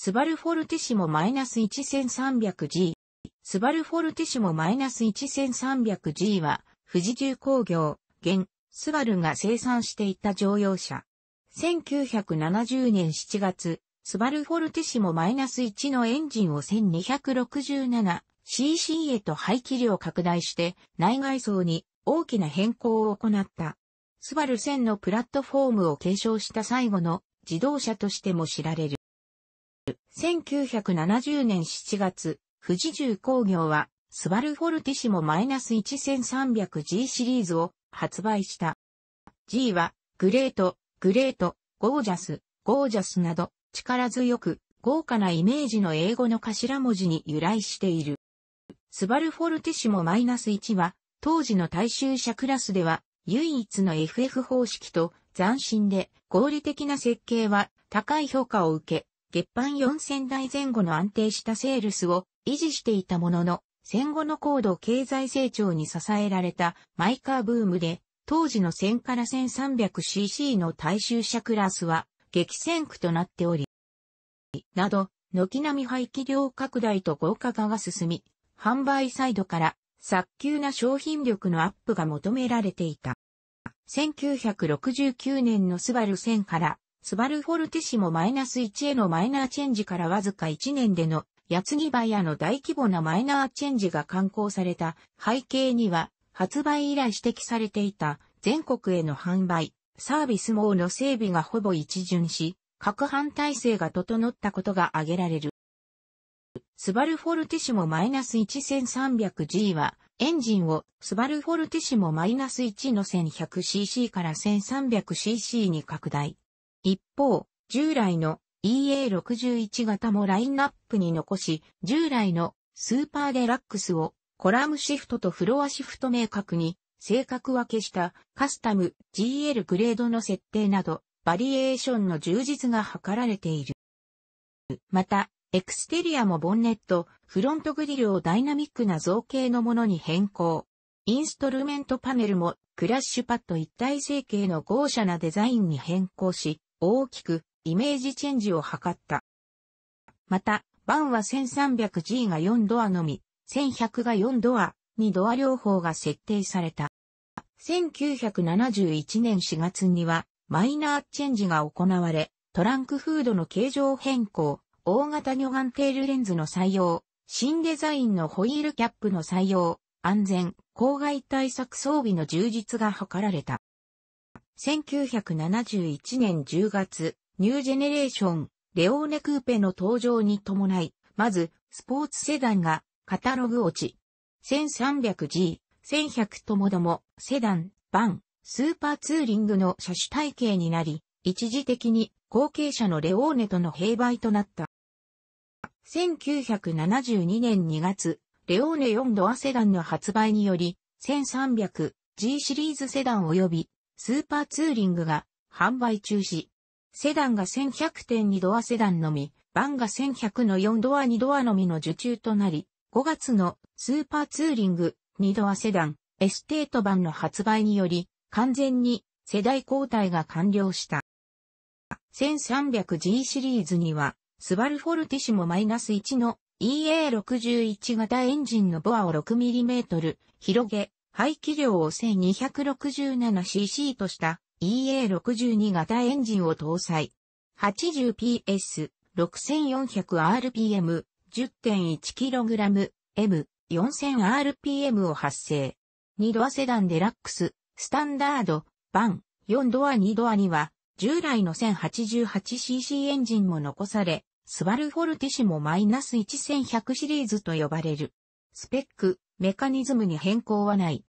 スバルフォルティシモ -1300G。スバルフォルティシモ -1300G は、富士重工業、現、スバルが生産していた乗用車。1970年7月、スバルフォルティシモ -1 のエンジンを 1267cc へと排気量拡大して、内外装に大きな変更を行った。スバル1000のプラットフォームを継承した最後の自動車としても知られる。1970年7月、富士重工業は、スバルフォルティシモ -1300G シリーズを発売した。G は、グレート、グレート、ゴージャス、ゴージャスなど、力強く、豪華なイメージの英語の頭文字に由来している。スバルフォルティシモ -1 は、当時の大衆車クラスでは、唯一の FF 方式と、斬新で合理的な設計は高い評価を受け、月版4000台前後の安定したセールスを維持していたものの、戦後の高度経済成長に支えられたマイカーブームで、当時の1000から 1300cc の大衆車クラスは激戦区となっており、など、軒並み排気量拡大と豪華化が進み、販売サイドから早急な商品力のアップが求められていた。1969年のスバル1000からスバルフォルティシモ -1 へのマイナーチェンジからわずか1年での、矢継ぎ早の大規模なマイナーチェンジが刊行された背景には、発売以来指摘されていた全国への販売、サービス網の整備がほぼ一巡し、各販体制が整ったことが挙げられる。スバルフォルティシモ -1300G は、エンジンをスバルフォルティシモ -1 の 1100cc から 1300cc に拡大。一方、従来の EA61 型もラインナップに残し、従来のスーパーデラックスをコラムシフトとフロアシフト明確に性格分けしたカスタム GL グレードの設定などバリエーションの充実が図られている。また、エクステリアもボンネット、フロントグリルをダイナミックな造形のものに変更。インストルメントパネルもクラッシュパッド一体成形の豪華なデザインに変更し、大きくイメージチェンジを図った。また、バンは 1300G が4ドアのみ、1100が4ドア、2ドア両方が設定された。1971年4月には、マイナーチェンジが行われ、トランクフードの形状変更、大型魚眼テールレンズの採用、新デザインのホイールキャップの採用、安全、公害対策装備の充実が図られた。1971年10月、ニュージェネレーション、レオーネクーペの登場に伴い、まず、スポーツセダンが、カタログ落ち。1300G、1100ともども、セダン、バン、スーパーツーリングの車種体系になり、一時的に後継者のレオーネとの併売となった。1972年2月、レオーネ4ドアセダンの発売により、1300G シリーズセダン及びスーパーツーリングが販売中止。セダンが1100.2ドアセダンのみ、バンが1100の4ドア2ドアのみの受注となり、5月のスーパーツーリング2ドアセダンエステート版の発売により、完全に世代交代が完了した。1300G シリーズには、スバルフォルティシモ -1 の EA61 型エンジンのボアを 6mm 広げ、排気量を 1267cc とした EA62 型エンジンを搭載。80PS、6400rpm、10.1kg、M、4000rpm を発生。2ドアセダンデラックス、スタンダード、バン、4ドア2ドアには、従来の 1088cc エンジンも残され、スバルフォルティシモ -1100 シリーズと呼ばれる。スペック、メカニズムに変更はない。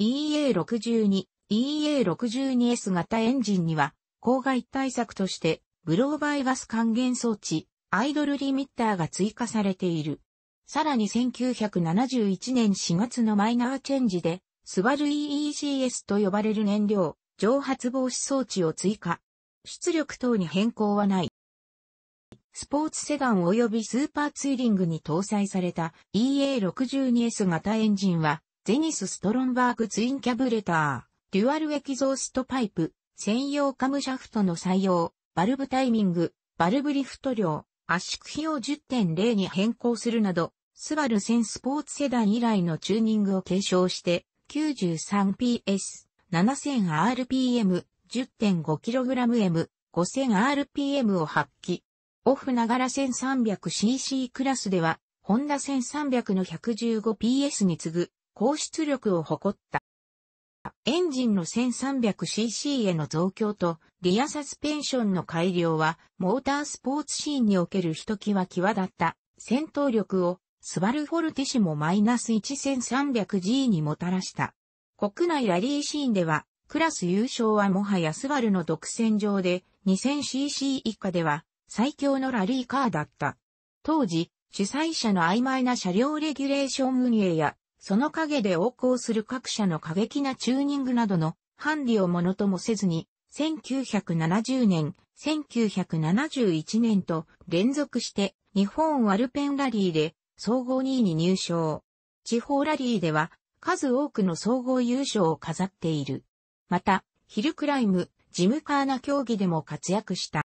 EA62、EA62S 型エンジンには、公害対策として、ブローバイガス還元装置、アイドルリミッターが追加されている。さらに1971年4月のマイナーチェンジで、スバル EECS と呼ばれる燃料、蒸発防止装置を追加。出力等に変更はない。スポーツセダン及びスーパーツーリングに搭載された EA62S 型エンジンはゼニスストロンバーグツインキャブレター、デュアルエキゾーストパイプ、専用カムシャフトの採用、バルブタイミング、バルブリフト量、圧縮費を10.0に変更するなど、スバル1000スポーツセダン以来のチューニングを継承して、93PS、7000rpm、10.5kgm、5000rpm を発揮。オフながら 1300cc クラスでは、ホンダ1300の 115PS に次ぐ高出力を誇った。エンジンの 1300cc への増強とリアサスペンションの改良はモータースポーツシーンにおけるひときわ際立った戦闘力をスバルフォルティシモ -1300G にもたらした。国内ラリーシーンではクラス優勝はもはやスバルの独占上で 2000cc 以下では最強のラリーカーだった。当時、主催者の曖昧な車両レギュレーション運営やその陰で横行する各社の過激なチューニングなどのデ理をものともせずに、1970年、1971年と連続して日本アルペンラリーで総合2位に入賞。地方ラリーでは数多くの総合優勝を飾っている。また、ヒルクライム、ジムカーナ競技でも活躍した。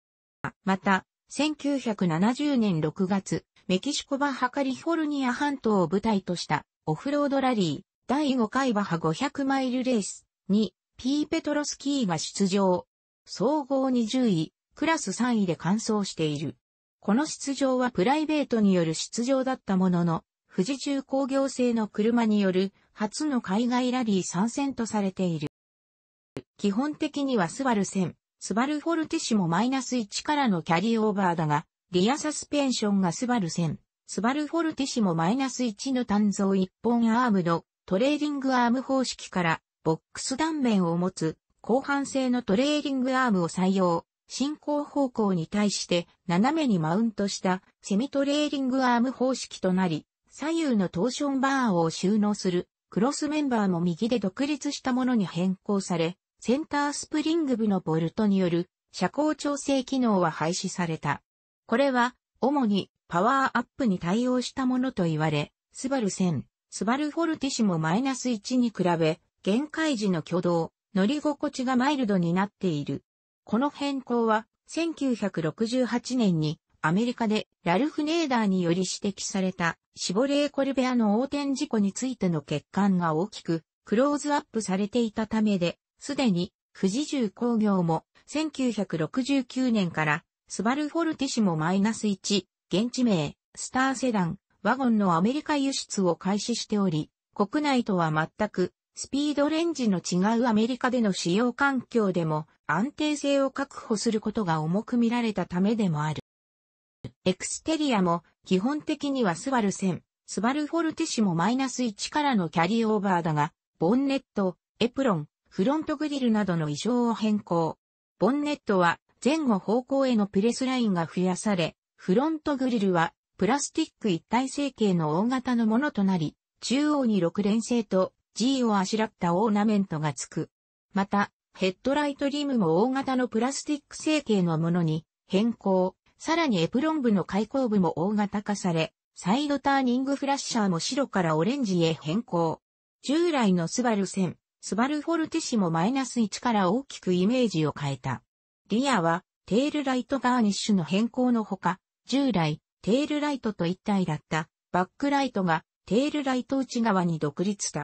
また、1970年6月、メキシコバハカリフォルニア半島を舞台としたオフロードラリー、第5回バハ500マイルレース、2、ピーペトロスキーが出場。総合20位、クラス3位で完走している。この出場はプライベートによる出場だったものの、富士重工業製の車による初の海外ラリー参戦とされている。基本的にはスバル戦、スバルフォルティシモ -1 からのキャリーオーバーだが、リアサスペンションがスバル戦。スバルフォルティシモ -1 の単造一本アームのトレーリングアーム方式からボックス断面を持つ後半製のトレーリングアームを採用。進行方向に対して斜めにマウントしたセミトレーリングアーム方式となり、左右のトーションバーを収納するクロスメンバーも右で独立したものに変更され、センタースプリング部のボルトによる車高調整機能は廃止された。これは主にパワーアップに対応したものと言われ、スバル1000、スバルフォルティシモ -1 に比べ、限界時の挙動、乗り心地がマイルドになっている。この変更は、1968年にアメリカでラルフ・ネーダーにより指摘されたシボレー・コルベアの横転事故についての欠陥が大きくクローズアップされていたためで、すでに富士重工業も1969年からスバルフォルティシモ -1 現地名、スターセダン、ワゴンのアメリカ輸出を開始しており、国内とは全くスピードレンジの違うアメリカでの使用環境でも安定性を確保することが重く見られたためでもある。エクステリアも基本的にはスバル線、スバルフォルティシス -1 からのキャリーオーバーだが、ボンネット、エプロン、フロントグリルなどの異常を変更。ボンネットは前後方向へのプレスラインが増やされ、フロントグリルはプラスティック一体成形の大型のものとなり、中央に6連星と G をあしらったオーナメントがつく。また、ヘッドライトリムも大型のプラスティック成形のものに変更、さらにエプロン部の開口部も大型化され、サイドターニングフラッシャーも白からオレンジへ変更。従来のスバル線、スバルフォルティシもマイナス1から大きくイメージを変えた。リアはテールライトガーニッシュの変更のほか、従来、テールライトと一体だったバックライトがテールライト内側に独立した。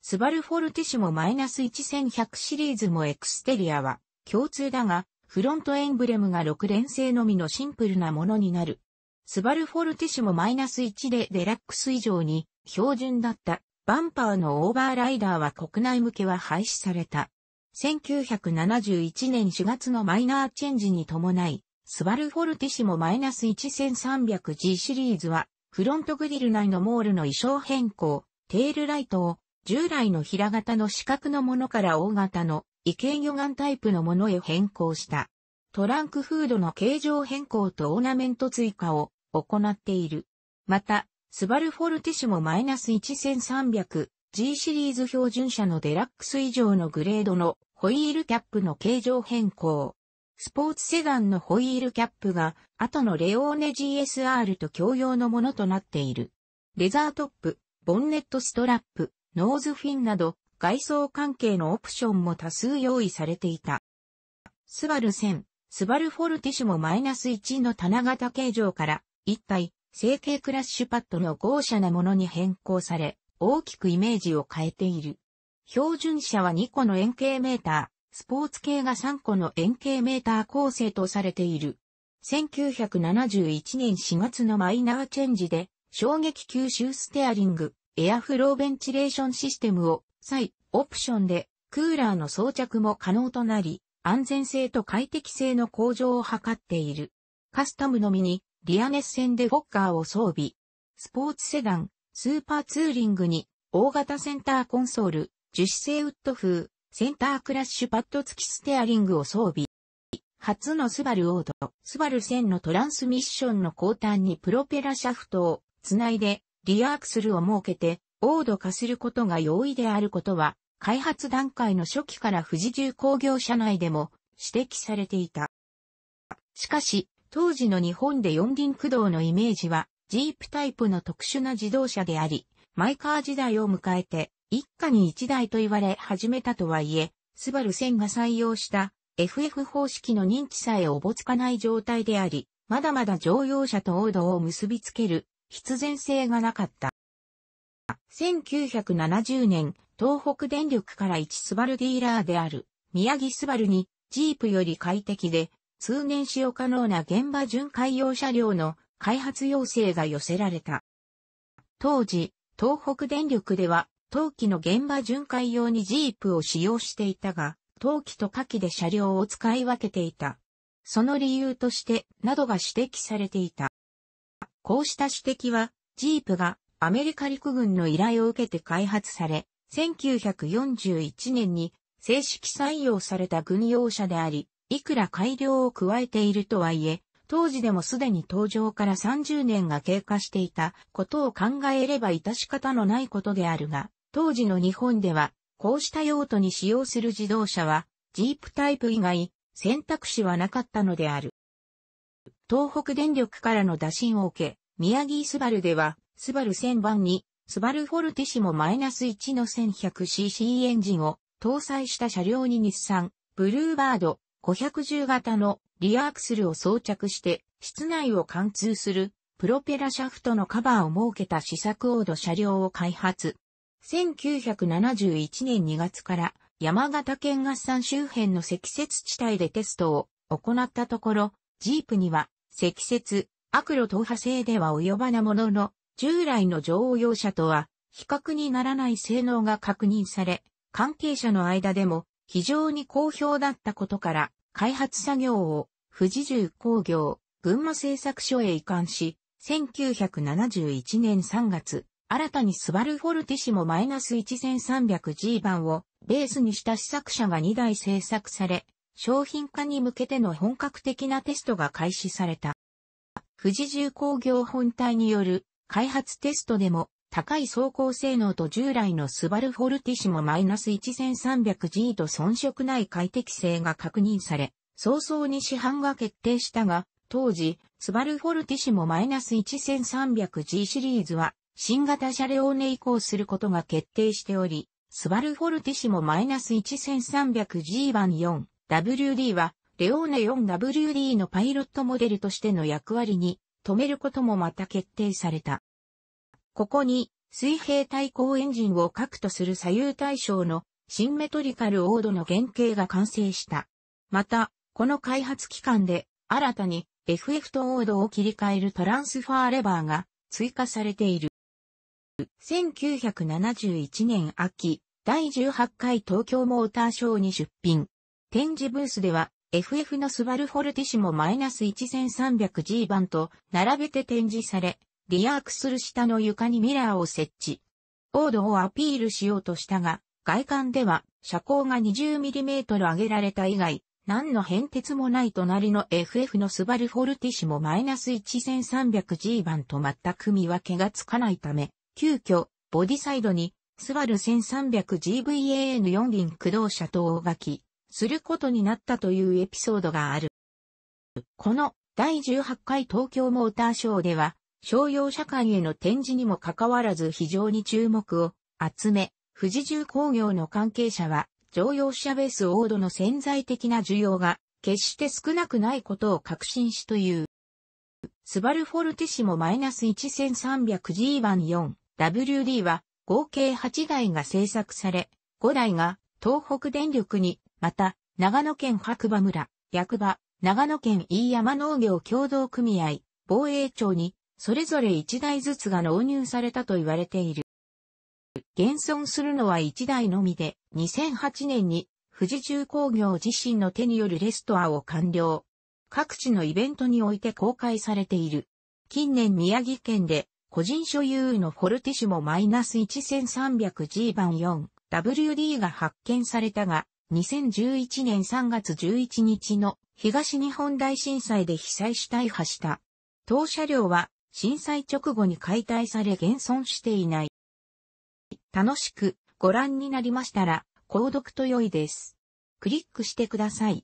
スバルフォルティシモ -1100 シリーズもエクステリアは共通だが、フロントエンブレムが6連星のみのシンプルなものになる。スバルフォルティシモ -1 でデラックス以上に標準だったバンパーのオーバーライダーは国内向けは廃止された。1971年4月のマイナーチェンジに伴い、スバルフォルティシモ -1300G シリーズは、フロントグリル内のモールの衣装変更、テールライトを、従来の平型の四角のものから大型の、異形魚眼タイプのものへ変更した。トランクフードの形状変更とオーナメント追加を行っている。また、スバルフォルティシモ -1300G シリーズ標準車のデラックス以上のグレードのホイールキャップの形状変更。スポーツセダンのホイールキャップが、後のレオーネ GSR と共用のものとなっている。レザートップ、ボンネットストラップ、ノーズフィンなど、外装関係のオプションも多数用意されていた。スバル1000、スバルフォルティシュもマイナス -1 の棚型形状から、一体、成形クラッシュパッドの豪奢なものに変更され、大きくイメージを変えている。標準車は2個の円形メーター。スポーツ系が3個の円形メーター構成とされている。1971年4月のマイナーチェンジで、衝撃吸収ステアリング、エアフローベンチレーションシステムを、再、オプションで、クーラーの装着も可能となり、安全性と快適性の向上を図っている。カスタムのみに、リアネス線でフォッカーを装備。スポーツセダン、スーパーツーリングに、大型センターコンソール、樹脂製ウッド風、センタークラッシュパッド付きステアリングを装備。初のスバルオード、スバル1000のトランスミッションの後端にプロペラシャフトをつないでリアアクスルを設けて、オード化することが容易であることは、開発段階の初期から富士重工業社内でも指摘されていた。しかし、当時の日本で四輪駆動のイメージは、ジープタイプの特殊な自動車であり、マイカー時代を迎えて、一家に一台と言われ始めたとはいえ、スバル1000が採用した FF 方式の認知さえおぼつかない状態であり、まだまだ乗用車と王道を結びつける必然性がなかった。1970年、東北電力から一スバルディーラーである宮城スバルにジープより快適で通年使用可能な現場巡回用車両の開発要請が寄せられた。当時、東北電力では陶器の現場巡回用にジープを使用していたが、陶器と火器で車両を使い分けていた。その理由として、などが指摘されていた。こうした指摘は、ジープがアメリカ陸軍の依頼を受けて開発され、1941年に正式採用された軍用車であり、いくら改良を加えているとはいえ、当時でもすでに登場から30年が経過していたことを考えれば致し方のないことであるが、当時の日本では、こうした用途に使用する自動車は、ジープタイプ以外、選択肢はなかったのである。東北電力からの打診を受け、宮城スバルでは、スバル1000番に、スバルフォルティシモ -1 の 1100cc エンジンを搭載した車両に日産、ブルーバード510型のリアアクスルを装着して室内を貫通するプロペラシャフトのカバーを設けた試作オード車両を開発、1971年2月から山形県合算周辺の積雪地帯でテストを行ったところ、ジープには積雪、悪路等波性では及ばなものの、従来の乗用車とは比較にならない性能が確認され、関係者の間でも非常に好評だったことから、開発作業を富士重工業群馬製作所へ移管し、1971年3月、新たにスバルフォルティシモ -1300G 版をベースにした試作車が2台製作され、商品化に向けての本格的なテストが開始された。富士重工業本体による開発テストでも高い走行性能と従来のスバルフォルティシモ -1300G と遜色ない快適性が確認され、早々に市販が決定したが、当時、スバルフォルティシモ -1300G シリーズは新型車両に移行することが決定しており、スバルフォルティシモ -1300G 版 4WD は、レオーネ 4WD のパイロットモデルとしての役割に止めることもまた決定された。ここに、水平対向エンジンを核とする左右対称のシンメトリカルオードの原型が完成した。また、この開発期間で新たに FF とオードを切り替えるトランスファーレバーが追加されている。1971年秋、第18回東京モーターショーに出品。展示ブースでは、FF のスバルフォルティシモ -1300G 版と並べて展示され、リアークする下の床にミラーを設置。オードをアピールしようとしたが、外観では車高が 20mm 上げられた以外、何の変哲もない隣の FF のスバルフォルティシモ -1300G 版と全く見分けがつかないため、急遽、ボディサイドに、スバル 1300GVAN4 輪駆動車と大き、することになったというエピソードがある。この第18回東京モーターショーでは、商用車間への展示にもかかわらず非常に注目を集め、富士重工業の関係者は、乗用車ベースオードの潜在的な需要が、決して少なくないことを確信しという。スバルフォルティシモ -1300G 1 4、WD は合計8台が製作され、5台が東北電力に、また長野県白馬村、役場、長野県飯山農業協同組合、防衛庁に、それぞれ1台ずつが納入されたと言われている。現存するのは1台のみで、2008年に富士重工業自身の手によるレストアを完了。各地のイベントにおいて公開されている。近年宮城県で個人所有のフォルティシモ -1300G 版 4WD が発見されたが、2011年3月11日の東日本大震災で被災し大破した。当車両は震災直後に解体され現存していない。楽しくご覧になりましたら、購読と良いです。クリックしてください。